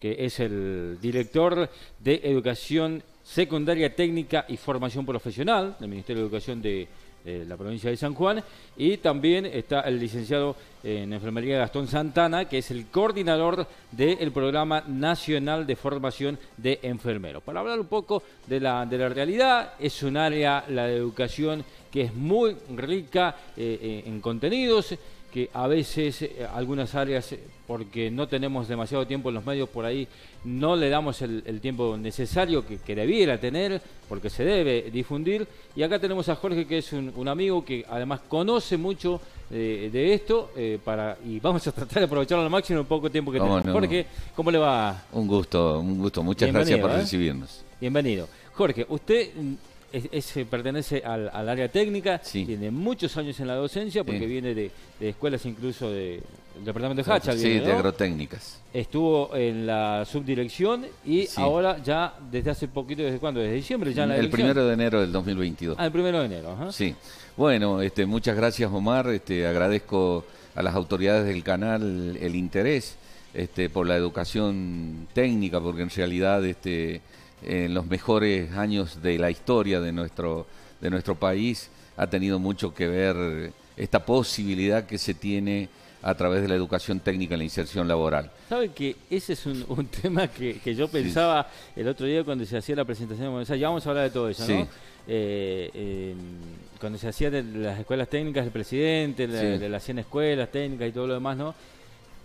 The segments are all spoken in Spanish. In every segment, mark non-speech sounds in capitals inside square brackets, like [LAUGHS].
que es el director de Educación Secundaria Técnica y Formación Profesional del Ministerio de Educación de eh, la provincia de San Juan. Y también está el licenciado en enfermería Gastón Santana, que es el coordinador del Programa Nacional de Formación de Enfermeros. Para hablar un poco de la, realidad, es un área, la de educación, que es muy rica eh, eh, en contenidos que a veces eh, algunas áreas, eh, porque no tenemos demasiado tiempo en los medios por ahí, no le damos el, tiempo necesario que, debiera tener, porque se debe difundir. Y acá tenemos a Jorge, que es un, amigo que además conoce mucho eh, de esto, para, y vamos a tratar de aprovecharlo al máximo el poco tiempo que tenemos. Jorge, ¿cómo le va? Un gusto, un gusto. Muchas gracias por recibirnos. Bienvenido. Jorge, usted mm, eh, pertenece al, área técnica, tiene muchos años en la docencia porque viene de, escuelas incluso del departamento de Hacha. Sí, de agrotécnicas. Estuvo en la subdirección y ahora ya desde hace poquito, ¿desde cuándo? ¿Desde diciembre ya en la El primero de enero del 2022. Ah, el primero de enero. Ajá. Sí. Bueno, este, muchas gracias Omar, este, agradezco a las autoridades del canal el interés este, por la educación técnica porque en realidad... Este, en los mejores años de la historia de nuestro, de nuestro país, ha tenido mucho que ver esta posibilidad que se tiene a través de la educación técnica en la inserción laboral. ¿Sabe que ese es un, [LAUGHS] tema que, yo pensaba el otro día cuando se hacía la presentación o Ya vamos a hablar de todo eso, ¿no? Eh, cuando se hacía de las escuelas técnicas, el presidente, de, las 100 escuelas técnicas y todo lo demás, ¿no?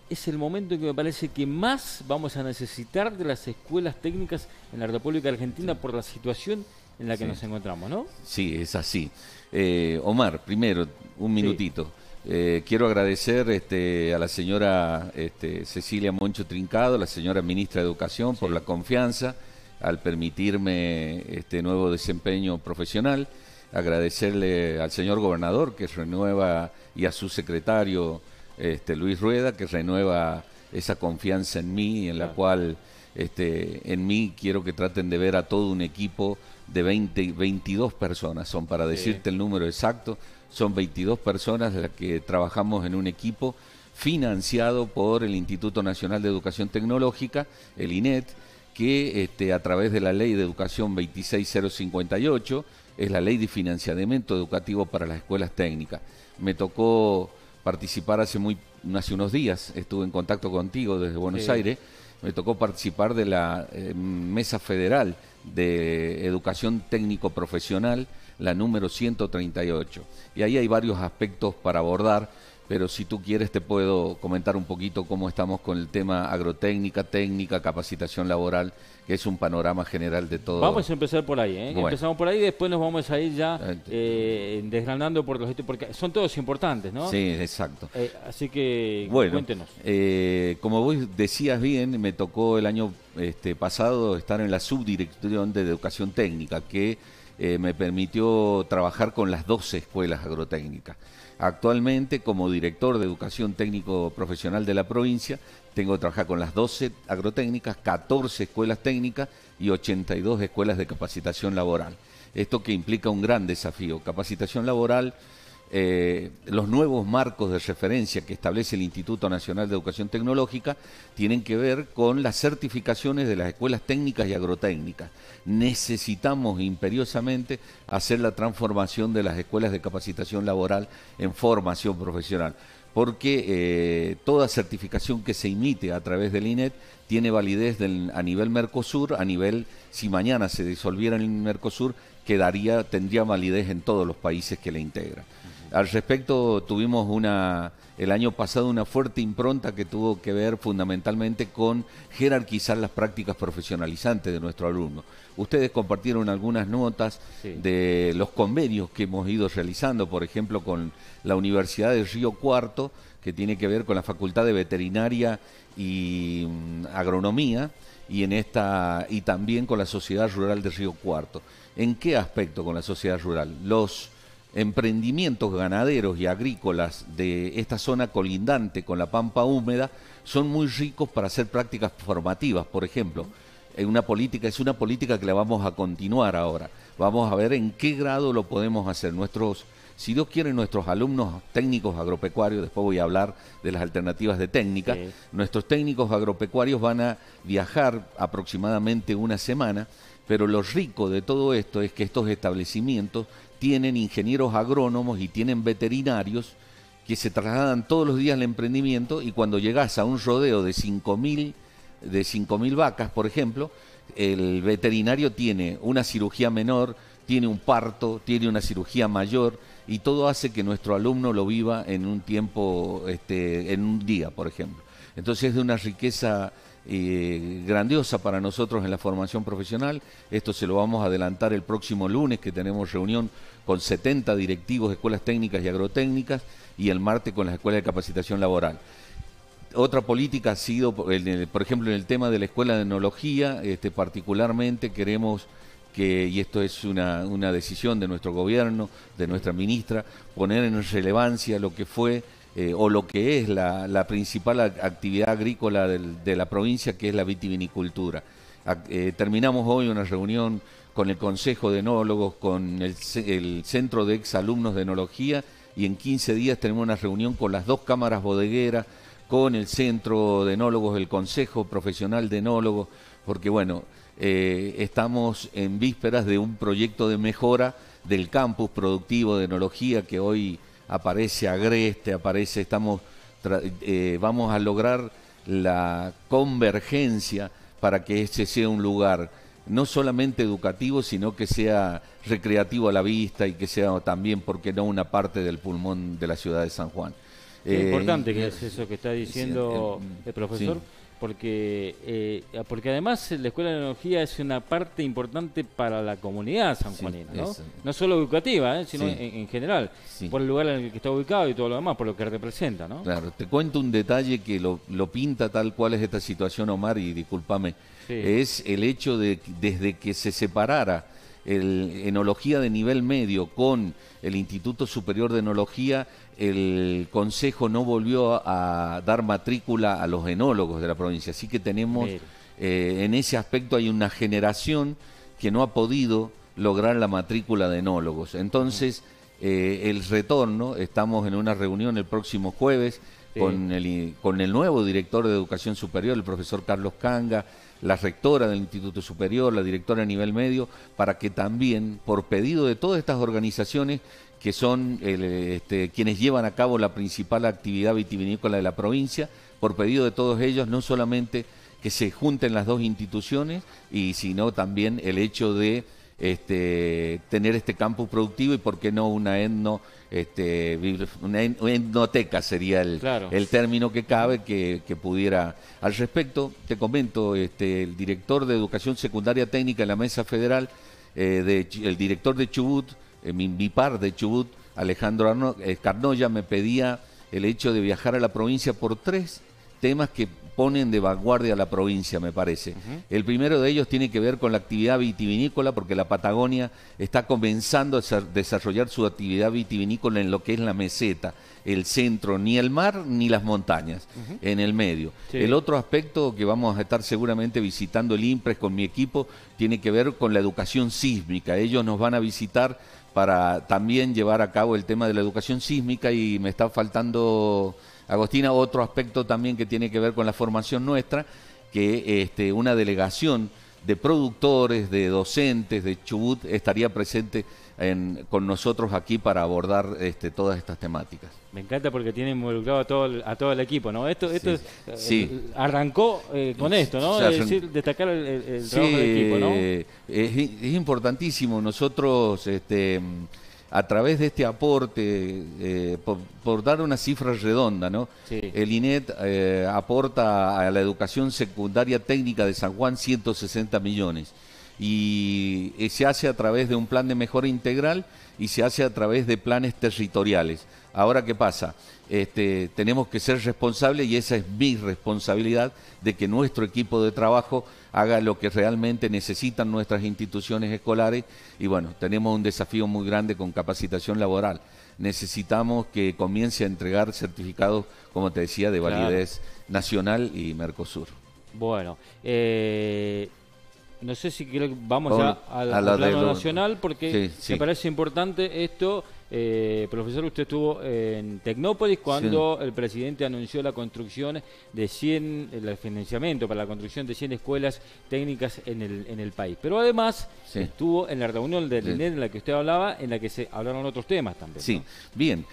es el momento en que me parece que más vamos a necesitar de las escuelas técnicas en la República Argentina por la situación en la que nos encontramos, ¿no? Sí, es así. Eh, Omar, primero, un minutito. Eh, quiero agradecer este, a la señora este, Cecilia Moncho Trincado, la señora ministra de Educación, por la confianza al permitirme este nuevo desempeño profesional. Agradecerle al señor gobernador que renueva y a su secretario este, Luis Rueda, que renueva esa confianza en mí, en la cual este, en mí quiero que traten de ver a todo un equipo de 20, 22 personas, son para decirte el número exacto, son 22 personas las que trabajamos en un equipo financiado por el Instituto Nacional de Educación Tecnológica, el INET, que este, a través de la Ley de Educación 26058 es la Ley de Financiamiento Educativo para las Escuelas Técnicas. Me tocó participar hace muy hace unos días, estuve en contacto contigo desde Buenos Aires, me tocó participar de la eh, Mesa Federal de Educación Técnico Profesional, la número 138. Y ahí hay varios aspectos para abordar pero si tú quieres te puedo comentar un poquito cómo estamos con el tema agrotécnica, técnica, capacitación laboral, que es un panorama general de todo. Vamos a empezar por ahí, ¿eh? empezamos por ahí y después nos vamos a ir ya ah, eh, desgranando por los porque son todos importantes, ¿no? Sí, exacto. Eh, así que cuéntenos. Eh, como vos decías bien, me tocó el año este, pasado estar en la subdirección de educación técnica, que me permitió trabajar con las 12 escuelas agrotécnicas. Actualmente, como director de educación técnico profesional de la provincia, tengo que trabajar con las 12 agrotécnicas, 14 escuelas técnicas y 82 escuelas de capacitación laboral. Esto que implica un gran desafío. Capacitación laboral eh, los nuevos marcos de referencia que establece el Instituto Nacional de Educación Tecnológica tienen que ver con las certificaciones de las escuelas técnicas y agrotécnicas. Necesitamos imperiosamente hacer la transformación de las escuelas de capacitación laboral en formación profesional, porque eh, toda certificación que se emite a través del INET tiene validez a nivel Mercosur, a nivel, si mañana se disolviera el Mercosur, tendría validez en todos los países que la integran. Al respecto, tuvimos una, el año pasado una fuerte impronta que tuvo que ver fundamentalmente con jerarquizar las prácticas profesionalizantes de nuestro alumno. Ustedes compartieron algunas notas de los convenios que hemos ido realizando, por ejemplo, con la Universidad de Río Cuarto, que tiene que ver con la Facultad de Veterinaria y mm, Agronomía, y, en esta, y también con la Sociedad Rural de Río Cuarto. ¿En qué aspecto con la sociedad rural? Los emprendimientos ganaderos y agrícolas de esta zona colindante con la pampa húmeda son muy ricos para hacer prácticas formativas, por ejemplo. En eh, una política, es una política que la vamos a continuar ahora. Vamos a ver en qué grado lo podemos hacer. Nuestros, si Dios quiere, nuestros alumnos técnicos agropecuarios, después voy a hablar de las alternativas de técnica, nuestros técnicos agropecuarios van a viajar aproximadamente una semana, pero lo rico de todo esto es que estos establecimientos tienen ingenieros agrónomos y tienen veterinarios que se trasladan todos los días al emprendimiento y cuando llegas a un rodeo de 5.000 de 5.000 vacas, por ejemplo, el veterinario tiene una cirugía menor, tiene un parto, tiene una cirugía mayor y todo hace que nuestro alumno lo viva en un tiempo, este, en un día, por ejemplo. Entonces es de una riqueza grandiosa para nosotros en la formación profesional. Esto se lo vamos a adelantar el próximo lunes, que tenemos reunión con 70 directivos de escuelas técnicas y agrotécnicas, y el martes con las escuelas de capacitación laboral. Otra política ha sido, por ejemplo, en el tema de la escuela de enología, este, particularmente queremos que, y esto es una, una decisión de nuestro gobierno, de nuestra ministra, poner en relevancia lo que fue eh, o lo que es la, principal actividad agrícola de la provincia, que es la vitivinicultura. Eh, terminamos hoy una reunión con el Consejo de Enólogos, con el, Centro de Exalumnos de Enología y en 15 días tenemos una reunión con las dos cámaras bodegueras, con el Centro de Enólogos, el Consejo Profesional de Enólogos, porque bueno, eh, estamos en vísperas de un proyecto de mejora del campus productivo de enología que hoy aparece agreste, aparece, estamos, eh, vamos a lograr la convergencia para que este sea un lugar no solamente educativo, sino que sea recreativo a la vista y que sea también, porque no?, una parte del pulmón de la ciudad de San Juan. Es importante eh, que es eso que está diciendo el, profesor porque, eh, ah, porque además la Escuela de Tecnología es una parte importante para la comunidad sanjuanina, ¿no? no solo educativa, ¿eh? sino en, general, por el lugar en el que está ubicado y todo lo demás, por lo que representa, ¿no? Claro, te cuento un detalle que lo, pinta tal cual es esta situación, Omar, y discúlpame, es el hecho de desde que se separara el Enología de nivel medio con el Instituto Superior de Enología, el Consejo no volvió a, dar matrícula a los enólogos de la provincia. Así que tenemos, eh, en ese aspecto hay una generación que no ha podido lograr la matrícula de enólogos. Entonces, eh, el retorno, estamos en una reunión el próximo jueves con, con el nuevo director de Educación Superior, el profesor Carlos Canga, la rectora del Instituto Superior, la directora a nivel medio, para que también, por pedido de todas estas organizaciones que son este, quienes llevan a cabo la principal actividad vitivinícola de la provincia, por pedido de todos ellos, no solamente que se junten las dos instituciones, y sino también el hecho de este, tener este campus productivo y por qué no una etno, este, una etnoteca sería el, el término que cabe que, pudiera. Al respecto, te comento, este, el director de Educación Secundaria Técnica en la Mesa Federal, eh, el director de Chubut, eh, mi par de Chubut, Alejandro eh, Carnoya, me pedía el hecho de viajar a la provincia por tres temas que ponen de vanguardia a la provincia, me parece. El primero de ellos tiene que ver con la actividad vitivinícola, porque la Patagonia está comenzando a desarrollar su actividad vitivinícola en lo que es la meseta, el centro, ni el mar ni las montañas, en el medio. El otro aspecto que vamos a estar seguramente visitando el IMPRES con mi equipo tiene que ver con la educación sísmica. Ellos nos van a visitar para también llevar a cabo el tema de la educación sísmica y me está faltando... Agostina, otro aspecto también que tiene que ver con la formación nuestra, que este, una delegación de productores, de docentes de Chubut estaría presente con nosotros aquí para abordar este, todas estas temáticas. Me encanta porque tiene involucrado a todo el, a todo el equipo, ¿no? Esto, esto eh, arrancó eh, con esto, ¿no? es decir, destacar el, trabajo del equipo, ¿no? Eh, es, es importantísimo. Nosotros este, a través de este aporte, eh, por, dar una cifra redonda, ¿no? El INET eh, aporta a la educación secundaria técnica de San Juan 160 millones. Y eh, se hace a través de un plan de mejora integral y se hace a través de planes territoriales. Ahora, ¿qué pasa? Este, tenemos que ser responsables y esa es mi responsabilidad de que nuestro equipo de trabajo haga lo que realmente necesitan nuestras instituciones escolares y bueno, tenemos un desafío muy grande con capacitación laboral. Necesitamos que comience a entregar certificados, como te decía, de validez nacional y Mercosur. Bueno, eh, no sé si vamos ya al, a plano nacional porque me parece importante esto eh, profesor, usted estuvo en Tecnópolis cuando el presidente anunció la construcción de 100, el financiamiento para la construcción de 100 escuelas técnicas en el, en el país. Pero además estuvo en la reunión del INED en la que usted hablaba, en la que se hablaron otros temas también. Sí, bien.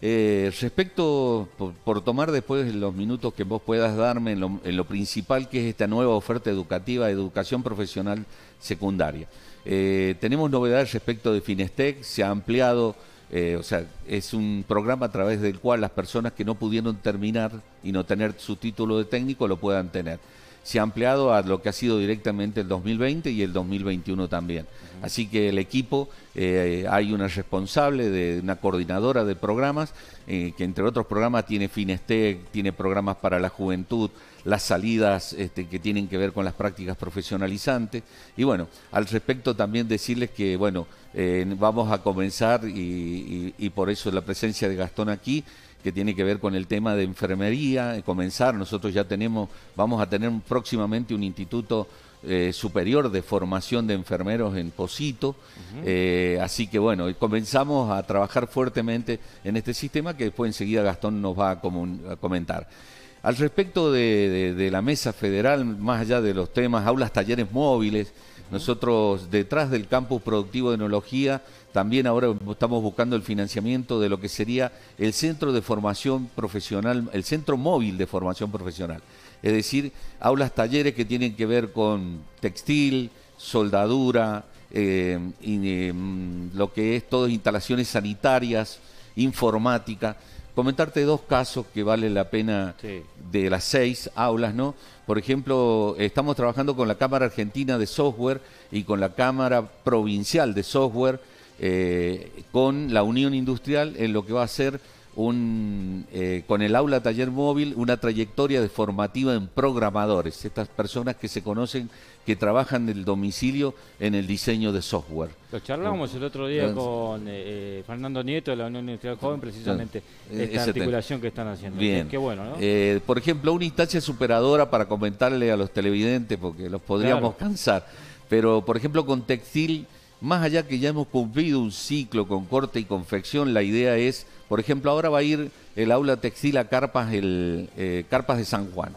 Eh, respecto, por, tomar después los minutos que vos puedas darme en lo, en lo, principal que es esta nueva oferta educativa, educación profesional secundaria. Eh, tenemos novedades respecto de Finestec, se ha ampliado eh, o sea, es un programa a través del cual las personas que no pudieron terminar y no tener su título de técnico lo puedan tener se ha ampliado a lo que ha sido directamente el 2020 y el 2021 también. Así que el equipo, eh, hay una responsable, de una coordinadora de programas, eh, que entre otros programas tiene Finestec, tiene programas para la juventud, las salidas este, que tienen que ver con las prácticas profesionalizantes. Y bueno, al respecto también decirles que, bueno, eh, vamos a comenzar y, y por eso la presencia de Gastón aquí que tiene que ver con el tema de enfermería, eh, comenzar, nosotros ya tenemos, vamos a tener próximamente un instituto eh, superior de formación de enfermeros en Posito, eh, así que bueno, comenzamos a trabajar fuertemente en este sistema que después enseguida Gastón nos va a, comentar. Al respecto de, la mesa federal, más allá de los temas, aulas, talleres móviles, nosotros detrás del campus productivo de neología, también ahora estamos buscando el financiamiento de lo que sería el centro de formación profesional, el centro móvil de formación profesional. Es decir, aulas, talleres que tienen que ver con textil, soldadura, eh, eh, mm, lo que es todo instalaciones sanitarias, informática. Comentarte dos casos que vale la pena de las seis aulas, ¿no? Por ejemplo, estamos trabajando con la Cámara Argentina de Software y con la Cámara Provincial de Software eh, con la Unión Industrial en lo que va a ser un, eh, con el aula taller móvil una trayectoria de formativa en programadores, estas personas que se conocen, que trabajan del domicilio en el diseño de software. Lo charlamos el otro día con eh, Fernando Nieto de la Unión Industrial Joven, precisamente esta articulación que están haciendo. Bien. Qué bueno, por ejemplo, una instancia superadora para comentarle a los televidentes, porque los podríamos cansar, pero por ejemplo con textil más allá que ya hemos cumplido un ciclo con corte y confección, la idea es, por ejemplo, ahora va a ir el aula textil a Carpas, el, eh, Carpas de San Juan.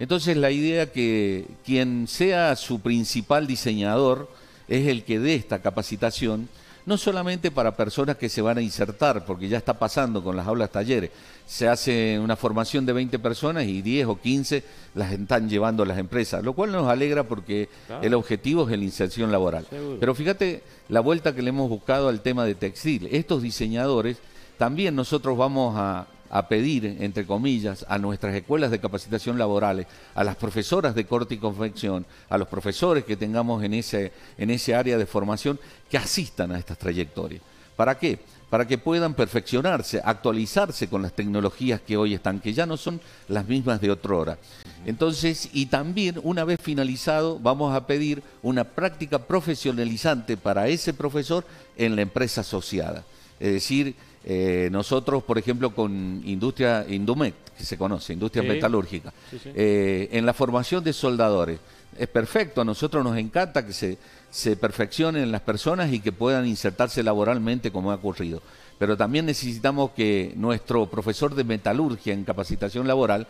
Entonces la idea que quien sea su principal diseñador es el que dé esta capacitación no solamente para personas que se van a insertar, porque ya está pasando con las aulas talleres, se hace una formación de 20 personas y 10 o 15 las están llevando a las empresas, lo cual nos alegra porque el objetivo es la inserción laboral. Pero fíjate la vuelta que le hemos buscado al tema de textil. Estos diseñadores, también nosotros vamos a a pedir, entre comillas, a nuestras escuelas de capacitación laborales, a las profesoras de corte y confección, a los profesores que tengamos en ese, en ese área de formación, que asistan a estas trayectorias. ¿Para qué? Para que puedan perfeccionarse, actualizarse con las tecnologías que hoy están, que ya no son las mismas de hora Entonces, y también una vez finalizado, vamos a pedir una práctica profesionalizante para ese profesor en la empresa asociada. Es decir, eh, nosotros, por ejemplo, con industria, Indumet, que se conoce, industria metalúrgica, eh, en la formación de soldadores, es perfecto, a nosotros nos encanta que se, se perfeccionen las personas y que puedan insertarse laboralmente como ha ocurrido. Pero también necesitamos que nuestro profesor de metalurgia en capacitación laboral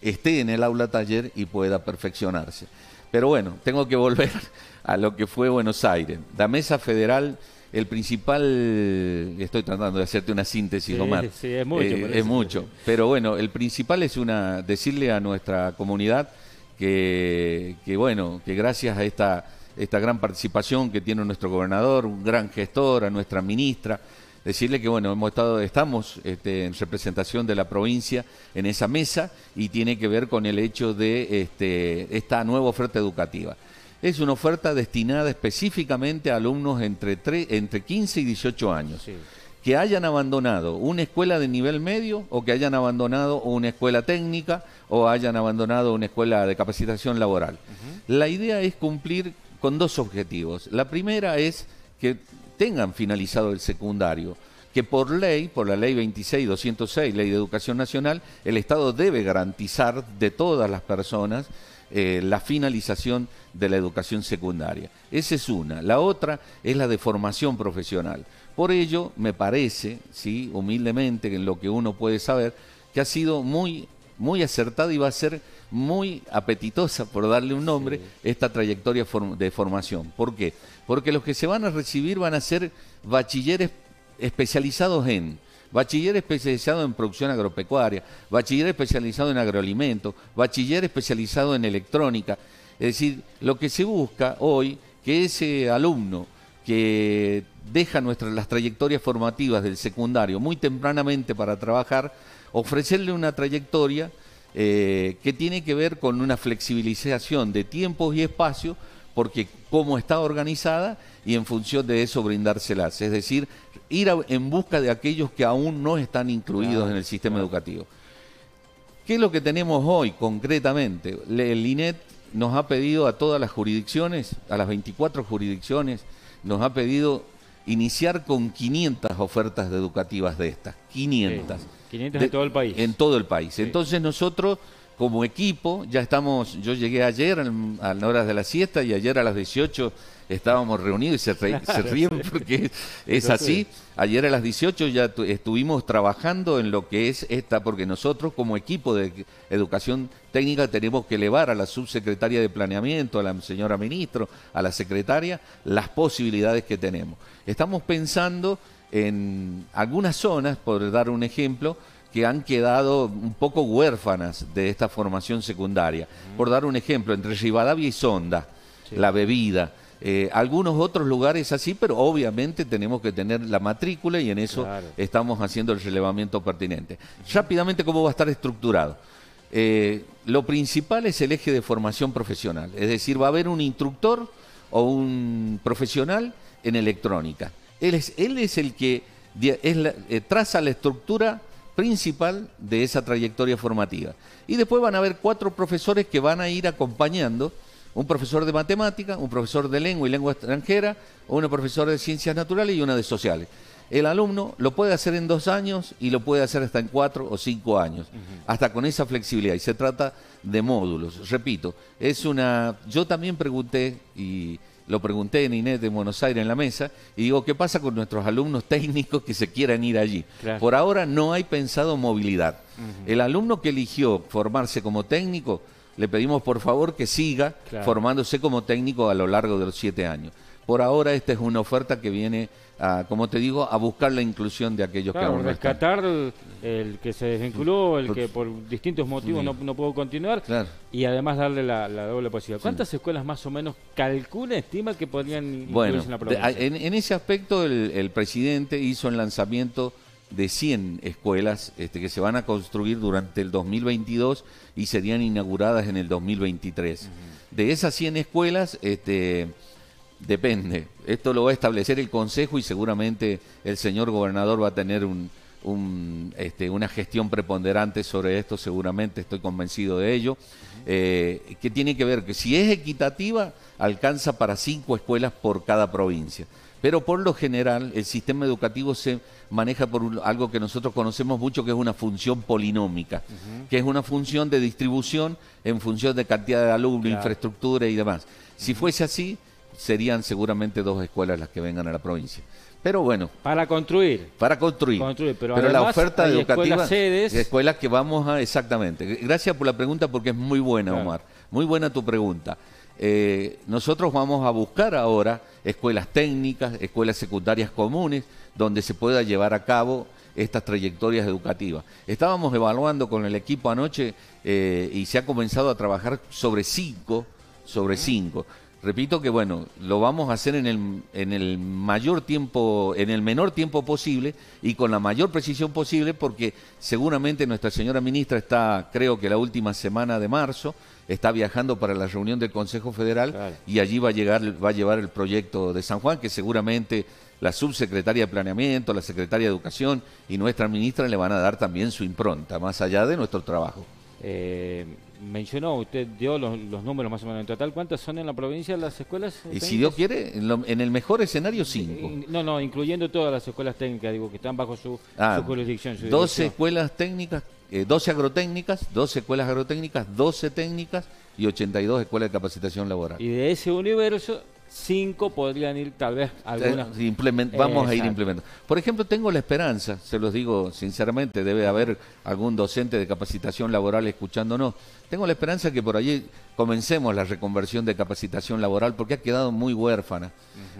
esté en el aula taller y pueda perfeccionarse. Pero bueno, tengo que volver [LAUGHS] a lo que fue Buenos Aires. La mesa federal el principal, estoy tratando de hacerte una síntesis, Omar. Sí, es mucho. Eh, es mucho. Pero bueno, el principal es una decirle a nuestra comunidad que, que bueno, que gracias a esta, esta gran participación que tiene nuestro gobernador, un gran gestor, a nuestra ministra, decirle que bueno, hemos estado, estamos este, en representación de la provincia en esa mesa y tiene que ver con el hecho de este, esta nueva oferta educativa es una oferta destinada específicamente a alumnos entre, entre 15 y 18 años. que hayan abandonado una escuela de nivel medio o que hayan abandonado una escuela técnica o hayan abandonado una escuela de capacitación laboral. La idea es cumplir con dos objetivos. La primera es que tengan finalizado el secundario, que por ley, por la ley 26206, ley de educación nacional, el Estado debe garantizar de todas las personas eh, la finalización de la educación secundaria. Esa es una. La otra es la de formación profesional. Por ello, me parece, sí, humildemente, en lo que uno puede saber, que ha sido muy, muy acertada y va a ser muy apetitosa, por darle un nombre, esta trayectoria de formación. ¿Por qué? Porque los que se van a recibir van a ser bachilleres especializados en bachiller especializado en producción agropecuaria, bachiller especializado en agroalimento, bachiller especializado en electrónica. Es decir, lo que se busca hoy, que ese alumno que deja nuestras, las trayectorias formativas del secundario muy tempranamente para trabajar, ofrecerle una trayectoria eh, que tiene que ver con una flexibilización de tiempos y espacios porque cómo está organizada y en función de eso brindárselas. Es decir, ir en busca de aquellos que aún no están incluidos en el sistema educativo. ¿Qué es lo que tenemos hoy concretamente? el INET nos ha pedido a todas las jurisdicciones, a las 24 jurisdicciones, nos ha pedido iniciar con 500 ofertas educativas de estas. 500. 500 en todo el país. En todo el país. Entonces nosotros como equipo. Ya estamos, yo llegué ayer a las horas de la siesta y ayer a las 18 estábamos reunidos y se, [LAUGHS] ríen porque es, [LAUGHS] así. Ayer a las 18 ya estuvimos trabajando en lo que es esta, porque nosotros como equipo de educación técnica tenemos que elevar a la subsecretaria de planeamiento, a la señora ministro, a la secretaria, las posibilidades que tenemos. Estamos pensando en algunas zonas, por dar un ejemplo, que han quedado un poco huérfanas de esta formación secundaria. Por dar un ejemplo, entre Rivadavia y Sonda, la bebida. Eh, algunos otros lugares así, pero obviamente tenemos que tener la matrícula y en eso estamos haciendo el relevamiento pertinente. Rápidamente, ¿cómo va a estar estructurado? Eh, lo principal es el eje de formación profesional, es decir, va a haber un instructor o un profesional en electrónica. Él es, él es el que eh, traza la estructura principal de esa trayectoria formativa. Y después van a haber cuatro profesores que van a ir acompañando, un profesor de matemática, un profesor de lengua y lengua extranjera, una profesora de ciencias naturales y una de sociales. El alumno lo puede hacer en dos años y lo puede hacer hasta en cuatro o cinco años, hasta con esa flexibilidad. Y se trata de módulos, repito, es una... Yo también pregunté y lo pregunté en Inés de Buenos Aires en la mesa, y digo, ¿qué pasa con nuestros alumnos técnicos que se quieran ir allí? Por ahora no hay pensado movilidad. El alumno que eligió formarse como técnico, le pedimos por favor que siga formándose como técnico a lo largo de los siete años. Por ahora esta es una oferta que viene, a, como te digo, a buscar la inclusión de aquellos que aún rescatar el que se desvinculó, el que por distintos motivos no, no, pudo continuar y además darle la, doble posibilidad. ¿Cuántas escuelas más o menos calcula, estima que podrían incluirse bueno, en la provincia? en, ese aspecto el, presidente hizo el lanzamiento de 100 escuelas este, que se van a construir durante el 2022 y serían inauguradas en el 2023. De esas 100 escuelas, este, Depende. Esto lo va a establecer el Consejo y seguramente el señor gobernador va a tener este, una gestión preponderante sobre esto, seguramente estoy convencido de ello. Eh, que tiene que ver que si es equitativa, alcanza para cinco escuelas por cada provincia. Pero por lo general, el sistema educativo se maneja por algo que nosotros conocemos mucho, que es una función polinómica, que es una función de distribución en función de cantidad de alumnos, infraestructura y demás. Si fuese así, serían seguramente dos escuelas las que vengan a la provincia. Pero bueno. Para construir. Para construir. pero, la oferta educativa. Escuelas sedes. Escuelas que vamos a. Exactamente. Gracias por la pregunta porque es muy buena, Omar. Muy buena tu pregunta. Eh, nosotros vamos a buscar ahora escuelas técnicas, escuelas secundarias comunes, donde se pueda llevar a cabo estas trayectorias educativas. Estábamos evaluando con el equipo anoche eh, y se ha comenzado a trabajar sobre cinco, sobre cinco. Repito que bueno, lo vamos a hacer en el, en el mayor tiempo, en el menor tiempo posible y con la mayor precisión posible, porque seguramente nuestra señora ministra está, creo que la última semana de marzo, está viajando para la reunión del Consejo Federal y allí va a llegar, va a llevar el proyecto de San Juan, que seguramente la subsecretaria de Planeamiento, la secretaria de Educación y nuestra ministra le van a dar también su impronta, más allá de nuestro trabajo. Eh, mencionó, usted dio los, números más o menos en total. ¿Cuántas son en la provincia las escuelas? Y si Dios quiere, en, el mejor escenario, cinco. Eh, no, no, incluyendo todas las escuelas técnicas, digo, que están bajo su, ah, jurisdicción. 12 escuelas técnicas, 12 eh, agrotécnicas, 12 escuelas agrotécnicas, 12 técnicas y 82 escuelas de capacitación laboral. Y de ese universo, cinco podrían ir tal vez algunas. vamos a ir implementando. Por ejemplo, tengo la esperanza, se los digo sinceramente, debe haber algún docente de capacitación laboral escuchándonos. Tengo la esperanza que por allí comencemos la reconversión de capacitación laboral porque ha quedado muy huérfana.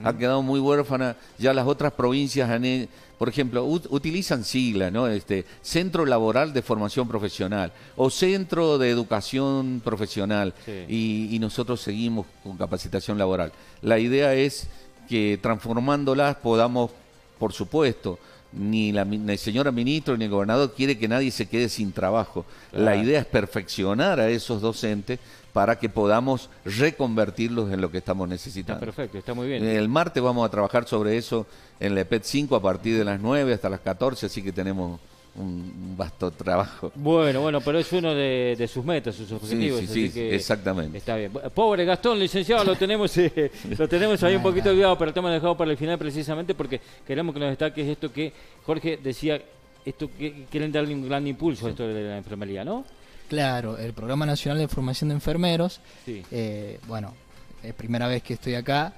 Ha quedado muy huérfana. Ya las otras provincias, han, eh, por ejemplo, utilizan siglas, ¿no? Este, Centro Laboral de Formación Profesional o Centro de Educación Profesional y, y nosotros seguimos con capacitación laboral. La idea es que transformándolas podamos, por supuesto, ni la ni señora ministro ni el gobernador quiere que nadie se quede sin trabajo. La idea es perfeccionar a esos docentes para que podamos reconvertirlos en lo que estamos necesitando. perfecto, está muy bien. El martes vamos a trabajar sobre eso en la EPET 5 a partir de las 9 hasta las 14, así que tenemos un vasto trabajo. Bueno, bueno, pero es uno de, sus metas, sus objetivos. Sí, sí, exactamente. Está bien. Pobre Gastón, licenciado, lo tenemos, eh, lo tenemos ahí un poquito olvidado, pero el hemos dejado para el final precisamente porque queremos que nos destaques esto que Jorge decía, esto que quieren darle un gran impulso a esto de la enfermería, ¿no? Claro, el Programa Nacional de Formación de Enfermeros. Eh, bueno, es primera vez que estoy acá.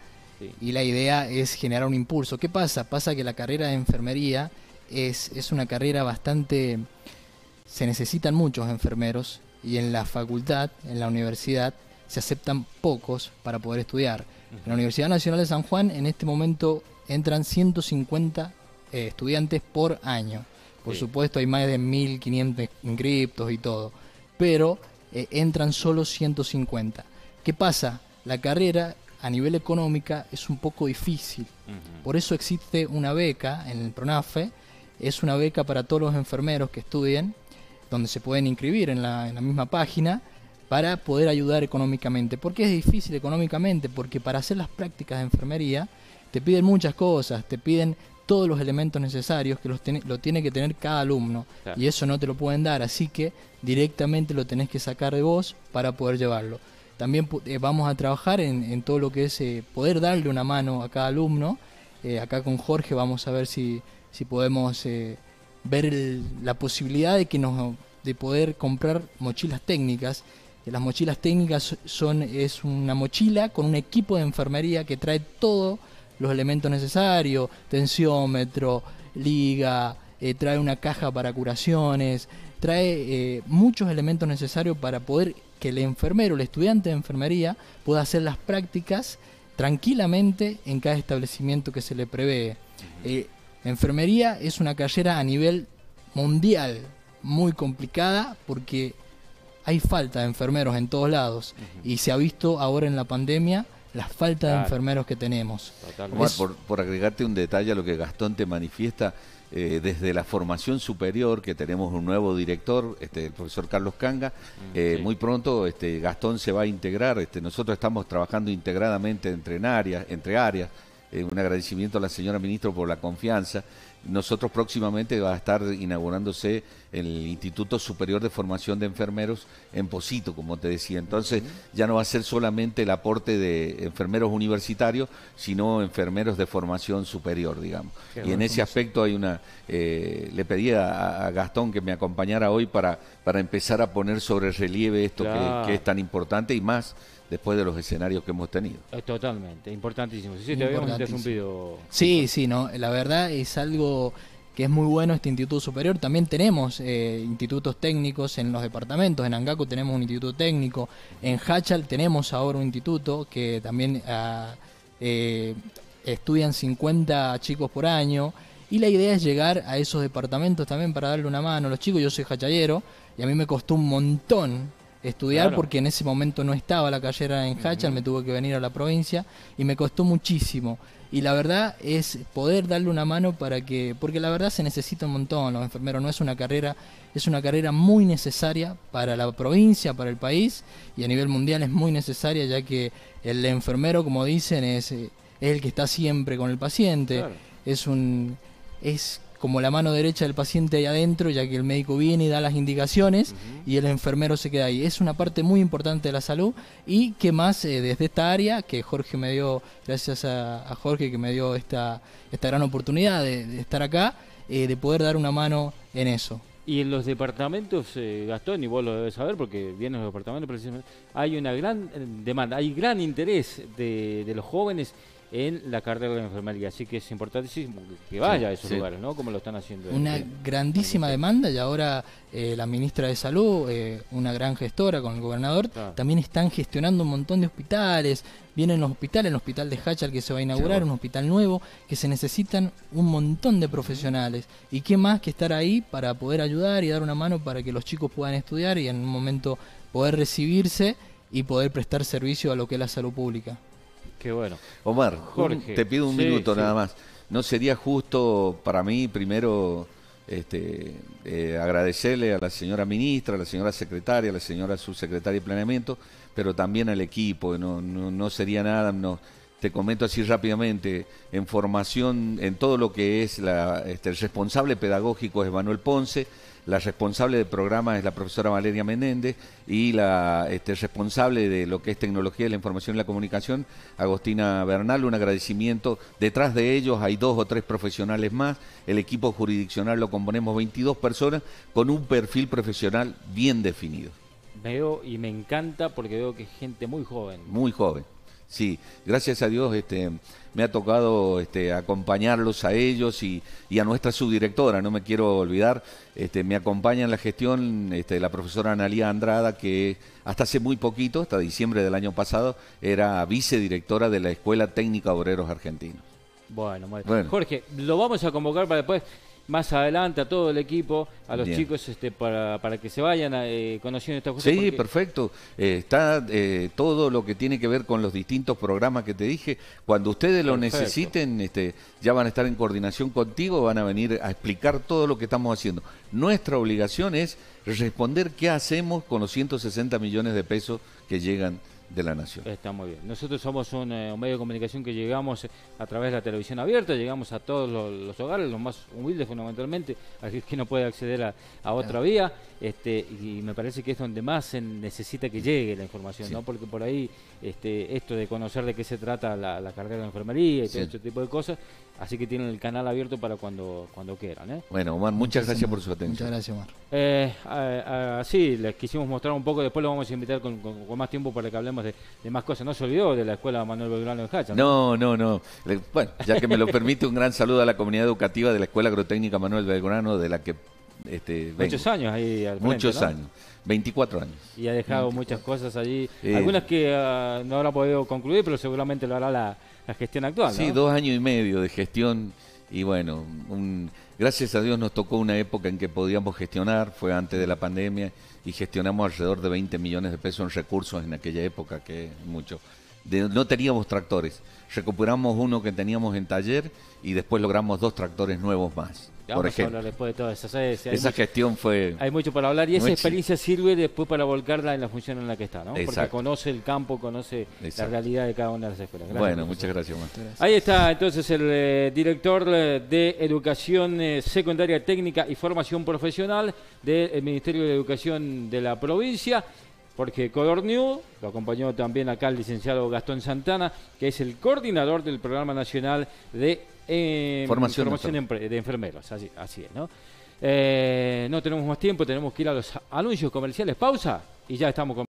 Y la idea es generar un impulso. ¿Qué pasa? Pasa que la carrera de enfermería es, una carrera bastante... Se necesitan muchos enfermeros y en la facultad, en la universidad, se aceptan pocos para poder estudiar. En la Universidad Nacional de San Juan en este momento entran 150 eh, estudiantes por año. Por supuesto hay más de 1.500 inscriptos y todo, pero eh, entran solo 150. ¿Qué pasa? La carrera a nivel económica es un poco difícil. Por eso existe una beca en el PRONAFE es una beca para todos los enfermeros que estudien, donde se pueden inscribir en la, misma página para poder ayudar económicamente. porque es difícil económicamente? Porque para hacer las prácticas de enfermería te piden muchas cosas, te piden todos los elementos necesarios que los lo tiene que tener cada alumno y eso no te lo pueden dar, así que directamente lo tenés que sacar de vos para poder llevarlo. También eh, vamos a trabajar en, todo lo que es eh, poder darle una mano a cada alumno. Eh, acá con Jorge vamos a ver si, si podemos eh, ver la posibilidad de que nos de poder comprar mochilas técnicas. Eh, las mochilas técnicas son es una mochila con un equipo de enfermería que trae todos los elementos necesarios, tensiómetro, liga, eh, trae una caja para curaciones, trae muchos elementos necesarios para poder que el enfermero, el estudiante de enfermería, pueda hacer las prácticas tranquilamente en cada establecimiento que se le prevé. Enfermería es una carrera a nivel mundial muy complicada porque hay falta de enfermeros en todos lados y se ha visto ahora en la pandemia la falta de enfermeros que tenemos. por, agregarte un detalle a lo que Gastón te manifiesta, eh, desde la formación superior, que tenemos un nuevo director, este, el profesor Carlos Canga, mm, eh, muy pronto este, Gastón se va a integrar, este, nosotros estamos trabajando integradamente entre áreas, entre áreas eh, un agradecimiento a la señora ministra por la confianza. Nosotros próximamente va a estar inaugurándose el Instituto Superior de Formación de Enfermeros en Posito, como te decía. Entonces ya no va a ser solamente el aporte de enfermeros universitarios, sino enfermeros de formación superior, digamos. y en ese aspecto hay una... Eh, le pedí a, Gastón que me acompañara hoy para, para empezar a poner sobre relieve esto que es tan importante y más después de los escenarios que hemos tenido. Eh, totalmente, importantísimo. Sí, te Sí, no, la verdad es algo que es muy bueno este instituto superior. También tenemos eh, institutos técnicos en los departamentos. En Angaco tenemos un instituto técnico. En Hachal tenemos ahora un instituto que también ah, eh, estudian 50 chicos por año. Y la idea es llegar a esos departamentos también para darle una mano a los chicos. Yo soy hachallero y a mí me costó un montón estudiar porque en ese momento no estaba la carrera en Hachal, me tuve que venir a la provincia y me costó muchísimo. Y la verdad es poder darle una mano para que, porque la verdad se necesita un montón, los enfermeros no es una carrera, es una carrera muy necesaria para la provincia, para el país y a nivel mundial es muy necesaria ya que el enfermero, como dicen, es, eh, el que está siempre con el paciente, es un... Es como la mano derecha del paciente ahí adentro, ya que el médico viene y da las indicaciones y el enfermero se queda ahí. Es una parte muy importante de la salud y que más eh, desde esta área, que Jorge me dio, gracias a, Jorge que me dio esta, esta gran oportunidad de, estar acá, eh, de poder dar una mano en eso. Y en los departamentos, eh, Gastón, y vos lo debes saber porque vienen los departamentos, hay una gran demanda, hay gran interés de los jóvenes en la carrera de la enfermería. Así que es importantísimo que vaya a esos lugares, ¿no? Como lo están haciendo. Una grandísima demanda y ahora eh, la ministra de Salud, eh, una gran gestora con el gobernador, también están gestionando un montón de hospitales. Vienen los hospitales, el hospital de Hachal que se va a inaugurar, un hospital nuevo, que se necesitan un montón de profesionales. ¿Y qué más que estar ahí para poder ayudar y dar una mano para que los chicos puedan estudiar y en un momento poder recibirse y poder prestar servicio a lo que es la salud pública? Qué bueno. Omar, te pido un minuto nada más. No sería justo para mí primero este, eh, agradecerle a la señora ministra, a la señora secretaria, a la señora subsecretaria de planeamiento, pero también al equipo. No, no, sería nada. No, te comento así rápidamente, en formación, en todo lo que es la, este, el responsable pedagógico es Manuel Ponce, la responsable del programa es la profesora Valeria Menéndez y la este, responsable de lo que es tecnología de la información y la comunicación, Agostina Bernal. Un agradecimiento. Detrás de ellos hay dos o tres profesionales más. El equipo jurisdiccional lo componemos 22 personas con un perfil profesional bien definido. Veo y me encanta porque veo que es gente muy joven. Muy joven. Sí, gracias a Dios este, me ha tocado este, acompañarlos a ellos y, a nuestra subdirectora, no me quiero olvidar. Este, me acompaña en la gestión este, la profesora Analía Andrada, que hasta hace muy poquito, hasta diciembre del año pasado, era vicedirectora de la Escuela Técnica Obreros Argentinos. Bueno, bueno, Jorge, lo vamos a convocar para después más adelante a todo el equipo, a los chicos, este, para, que se vayan a, eh, conociendo estas cosas. Sí, perfecto. Eh, está eh, todo lo que tiene que ver con los distintos programas que te dije. Cuando ustedes lo necesiten, este, ya van a estar en coordinación contigo, van a venir a explicar todo lo que estamos haciendo. Nuestra obligación es responder qué hacemos con los 160 millones de pesos que llegan de la nación. Está muy bien. Nosotros somos un, eh, medio de comunicación que llegamos eh, a través de la televisión abierta, llegamos a todos los, hogares, los más humildes fundamentalmente, así que no puede acceder a, otra vía, este, y me parece que es donde más se necesita que llegue la información, ¿no? Porque por ahí este, esto de conocer de qué se trata la, carrera de enfermería y todo este tipo de cosas, así que tienen el canal abierto para cuando, cuando quieran. ¿eh? Bueno, Omar, muchas, gracias por su atención. Muchas gracias, Omar. Eh, les quisimos mostrar un poco, después lo vamos a invitar con más tiempo para que hablemos de, más cosas. No se olvidó de la escuela Manuel Belgrano de Hacha. No, no, no. Bueno, ya que me lo permite, un gran saludo a la comunidad educativa de la Escuela Agrotécnica Manuel Belgrano, de la que este, muchos años ahí al frente, Muchos años, 24 años. Y ha dejado muchas cosas allí, algunas que ah, no habrá podido concluir, pero seguramente lo hará la, la gestión actual. Sí, dos años y medio de gestión y bueno, gracias a Dios nos tocó una época en que podíamos gestionar, fue antes de la pandemia, y gestionamos alrededor de 20 millones de pesos en recursos en aquella época, que es mucho no teníamos tractores. Recuperamos uno que teníamos en taller y después logramos dos tractores nuevos más. Vamos por ejemplo. después de todo eso. esa gestión fue... Hay mucho para hablar y esa experiencia sirve después para volcarla en la función en la que está, ¿no? Porque conoce el campo, conoce la realidad de cada una de las escuelas. bueno, muchas gracias, Ahí está entonces el eh, director eh, de Educación eh, Secundaria Técnica y Formación Profesional del Ministerio de Educación de la provincia. Jorge Codorniu, lo acompañó también acá el licenciado Gastón Santana, que es el coordinador del Programa Nacional de em, Formación, de, Enfermeros, así, es, ¿no? Eh, no tenemos más tiempo, tenemos que ir a los anuncios comerciales, pausa y ya estamos con...